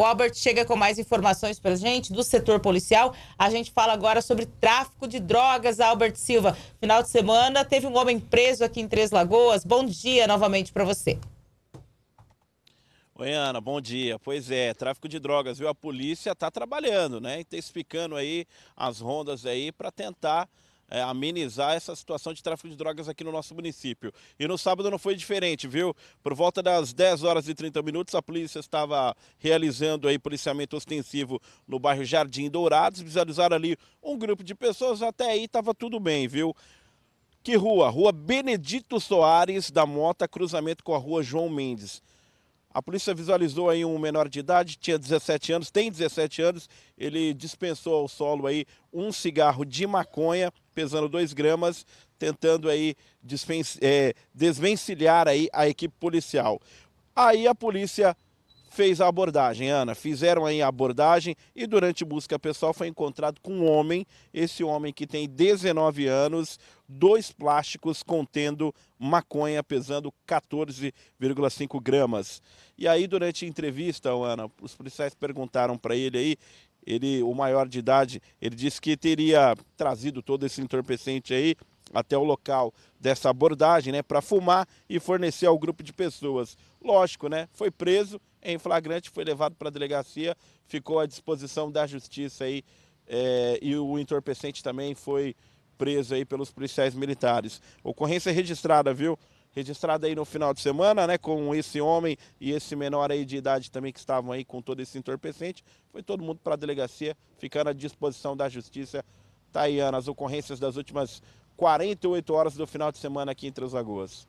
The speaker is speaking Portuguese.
O Albert chega com mais informações para gente do setor policial. A gente fala agora sobre tráfico de drogas, Albert Silva. Final de semana teve um homem preso aqui em Três Lagoas. Bom dia novamente para você. Oi, Ana, bom dia. Pois é, tráfico de drogas, viu? A polícia está trabalhando, né? Intensificando aí as rondas aí para tentar é, amenizar essa situação de tráfico de drogas aqui no nosso município. E no sábado não foi diferente, viu? Por volta das 10 horas e 30 minutos, a polícia estava realizando aí policiamento ostensivo no bairro Jardim Dourados, visualizaram ali um grupo de pessoas, até aí estava tudo bem, viu? Que rua? Rua Benedito Soares da Mota, cruzamento com a rua João Mendes. A polícia visualizou aí um menor de idade, tinha 17 anos, tem 17 anos. Ele dispensou ao solo aí um cigarro de maconha, pesando 2 gramas, tentando aí é, desvencilhar aí a equipe policial. Aí a polícia fez a abordagem, Ana. Fizeram aí a abordagem e durante busca pessoal foi encontrado com um homem, esse homem que tem 19 anos, dois plásticos contendo maconha pesando 14,5 gramas. E aí durante a entrevista, Ana, os policiais perguntaram para ele aí, ele, o maior de idade, ele disse que teria trazido todo esse entorpecente aí até o local dessa abordagem, né, para fumar e fornecer ao grupo de pessoas. Lógico, né? Foi preso em flagrante, foi levado para a delegacia, ficou à disposição da justiça aí é, e o entorpecente também foi preso aí pelos policiais militares. Ocorrência registrada, viu? registrada aí no final de semana, né, com esse homem e esse menor aí de idade também que estavam aí com todo esse entorpecente. Foi todo mundo para a delegacia, ficando à disposição da justiça. Tá aí, Ana, as ocorrências das últimas 48 horas do final de semana aqui em Três Lagoas.